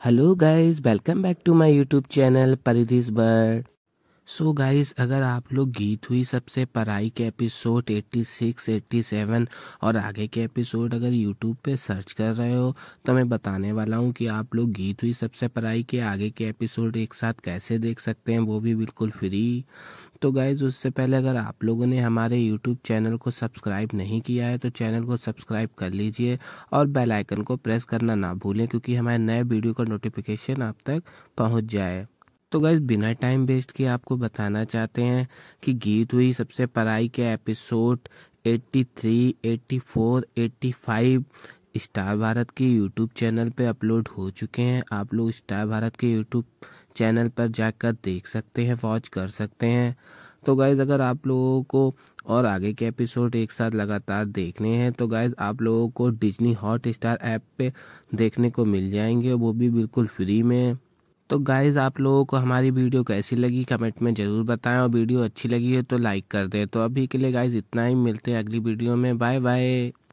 Hello guys, welcome back to my YouTube channel Paridhis Bird. So so guys अगर आप लोग गीत हुई सबसे पढ़ाई के एपिसोड 86, 87 और आगे के एपिसोड अगर यूट्यूब पे सर्च कर रहे हो तो मैं बताने वाला हूँ कि आप लोग गीत हुई सबसे पढ़ाई के आगे के एपिसोड एक साथ कैसे देख सकते हैं वो भी बिल्कुल फ्री तो गाइज उससे पहले अगर आप लोगों ने हमारे यूट्यूब चैनल को सब्सक्राइब नहीं किया है तो चैनल को सब्सक्राइब कर लीजिए और बेल आइकन को प्रेस करना ना भूलें क्योंकि हमारे नए वीडियो का नोटिफिकेशन आप तक पहुंच जाए तो गैस बिना टाइम वेस्ट किए आपको बताना चाहते हैं कि गीत हुई सबसे पढ़ाई के एपिसोड 83, 84, 85 स्टार भारत के यूट्यूब चैनल पे अपलोड हो चुके हैं आप लोग स्टार भारत के यूट्यूब चैनल पर जाकर देख सकते हैं वॉच कर सकते हैं तो गाइज़ अगर आप लोगों को और आगे के एपिसोड एक साथ लगातार देखने हैं तो गाइज़ आप लोगों को डिजनी हॉट स्टार ऐप पे देखने को मिल जाएंगे वो भी बिल्कुल फ्री में तो गाइज़ आप लोगों को हमारी वीडियो कैसी लगी कमेंट में ज़रूर बताएं और वीडियो अच्छी लगी है तो लाइक कर दें तो अभी के लिए गाइज़ इतना ही मिलते हैं अगली वीडियो में बाय बाय